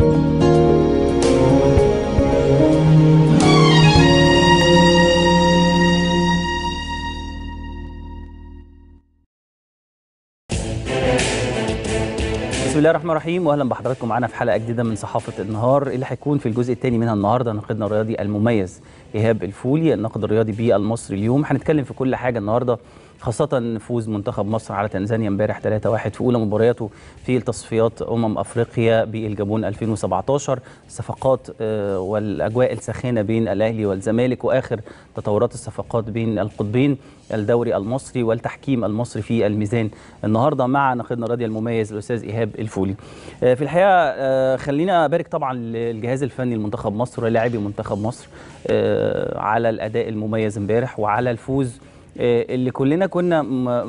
بسم الله الرحمن الرحيم واهلا بحضراتكم معانا في حلقه جديده من صحافه النهار اللي هيكون في الجزء الثاني منها النهارده ناقدنا الرياضي المميز ايهاب الفولي الناقد الرياضي بالمصري اليوم هنتكلم في كل حاجه النهارده خاصة فوز منتخب مصر على تنزانيا امبارح 3-1 في أولى مبارياته في التصفيات أمم أفريقيا بالجابون 2017 الصفقات آه، والأجواء الساخنة بين الأهلي والزمالك وآخر تطورات الصفقات بين القطبين الدوري المصري والتحكيم المصري في الميزان النهارده مع ناقدنا الراديو المميز الاستاذ ايهاب الفولي آه، في الحقيقه آه، خلينا ابارك طبعا للجهاز الفني لمنتخب مصر ولاعبي منتخب مصر على الاداء المميز امبارح وعلى الفوز آه، اللي كلنا كنا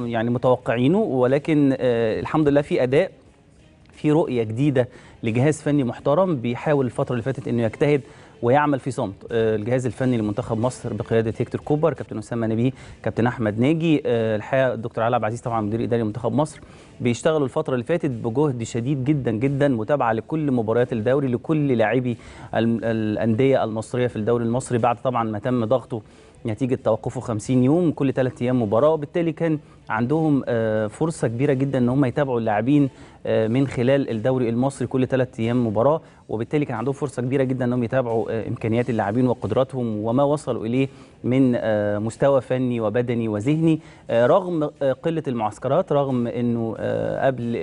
يعني متوقعينه ولكن آه، الحمد لله في اداء في رؤيه جديده لجهاز فني محترم بيحاول الفتره اللي فاتت انه يجتهد ويعمل في صمت آه، الجهاز الفني لمنتخب مصر بقياده هيكتور كوبر كابتن اسامه نبيه كابتن احمد ناجي الحقيقه الدكتور علي عبد العزيز طبعا مدير اداري منتخب مصر بيشتغلوا الفتره اللي فاتت بجهد شديد جدا جدا متابعه لكل مباريات الدوري لكل لاعبي الانديه المصريه في الدوري المصري بعد طبعا ما تم ضغطه نتيجه توقفه 50 يوم كل ثلاث آه، آه، ايام مباراه وبالتالي كان عندهم فرصه كبيره جدا ان هم يتابعوا اللاعبين من خلال الدوري المصري كل ثلاث ايام مباراه وبالتالي كان عندهم فرصه كبيره جدا انهم يتابعوا امكانيات اللاعبين وقدراتهم وما وصلوا اليه من آه، مستوى فني وبدني وذهني رغم قله المعسكرات رغم انه قبل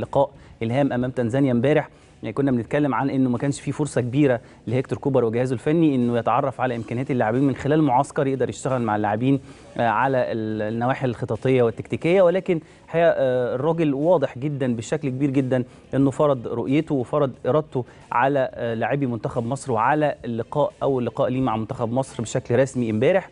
لقاء الهام امام تنزانيا امبارح يعني كنا بنتكلم عن انه ما كانش في فرصه كبيره لهيكتور كوبر وجهازه الفني انه يتعرف على امكانيات اللاعبين من خلال معسكر يقدر يشتغل مع اللاعبين آه، على النواحي الخططيه والتكتيكيه ولكن الحقيقه آه، الراجل واضح جدا بشكل كبير جدا انه فرض رؤيته وفرض ارادته على آه، لاعبي منتخب مصر وعلى اللقاء اول لقاء ليه مع منتخب مصر بشكل رسمي امبارح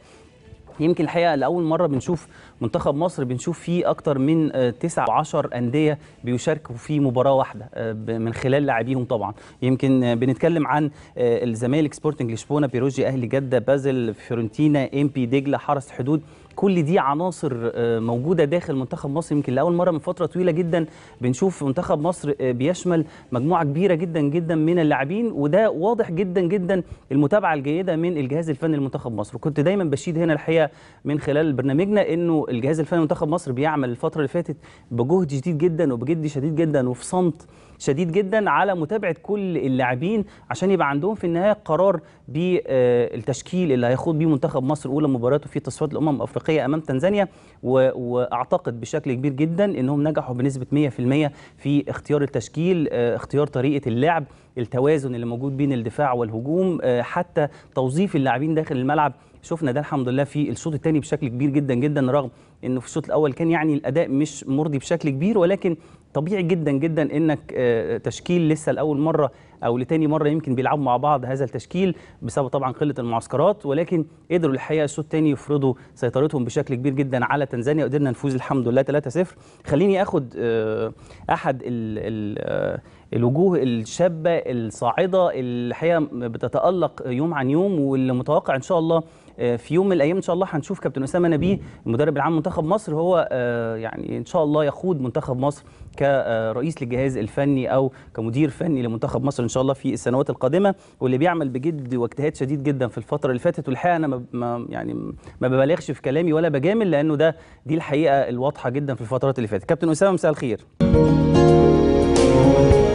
يمكن الحقيقه لاول مره بنشوف منتخب مصر بنشوف فيه اكتر من 9 آه، 10 انديه بيشاركوا في مباراه واحده آه، من خلال لاعبيهم طبعا يمكن آه، بنتكلم عن الزمالك سبورتنج لشبونه بيروجي اهلي جده بازل فيورنتينا ام بي دجله حرس حدود كل دي عناصر آه، موجوده داخل منتخب مصر يمكن لاول مره من فتره طويله جدا بنشوف منتخب مصر آه، بيشمل مجموعه كبيره جدا جدا من اللاعبين وده واضح جدا جدا المتابعه الجيده من الجهاز الفني لمنتخب مصر وكنت دايما بشيد هنا الحقيقه من خلال برنامجنا انه الجهاز الفني لمنتخب مصر بيعمل الفتره اللي فاتت بجهد شديد جدا وبجد شديد جدا وفي صمت شديد جدا على متابعه كل اللاعبين عشان يبقى عندهم في النهايه قرار بالتشكيل آه، اللي هيخوض بيه منتخب مصر اولى مباراته في تصفيات الامم الافريقيه امام تنزانيا واعتقد بشكل كبير جدا انهم نجحوا بنسبه 100% في اختيار التشكيل آه، اختيار طريقه اللعب التوازن اللي موجود بين الدفاع والهجوم آه، حتى توظيف اللاعبين داخل الملعب شفنا ده الحمد لله في الشوط الثاني بشكل كبير جدا جدا رغم انه في الشوط الاول كان يعني الاداء مش مرضي بشكل كبير ولكن طبيعي جدا جدا انك آه، تشكيل لسه لاول مره او لتاني مره يمكن بيلعبوا مع بعض هذا التشكيل بسبب طبعا قله المعسكرات ولكن قدروا الحقيقه الشوط الثاني يفرضوا سيطرتهم بشكل كبير جدا على تنزانيا وقدرنا نفوز الحمد لله 3-0 خليني اخد آه، احد ال آه، الوجوه الشابه الصاعده الحقيقه بتتالق يوم عن يوم واللي متوقع ان شاء الله آه، في يوم من الايام ان شاء الله هنشوف كابتن اسامه نبيه المدرب العام منتخب مصر هو آه، يعني ان شاء الله يقود منتخب مصر كرئيس للجهاز الفني او كمدير فني لمنتخب مصر ان شاء الله في السنوات القادمه واللي بيعمل بجد واجتهاد شديد جدا في الفتره اللي فاتت والحقيقه انا ما يعني ما ببالغش في كلامي ولا بجامل لانه ده دي الحقيقه الواضحه جدا في الفترات اللي فاتت كابتن اسامه مساء الخير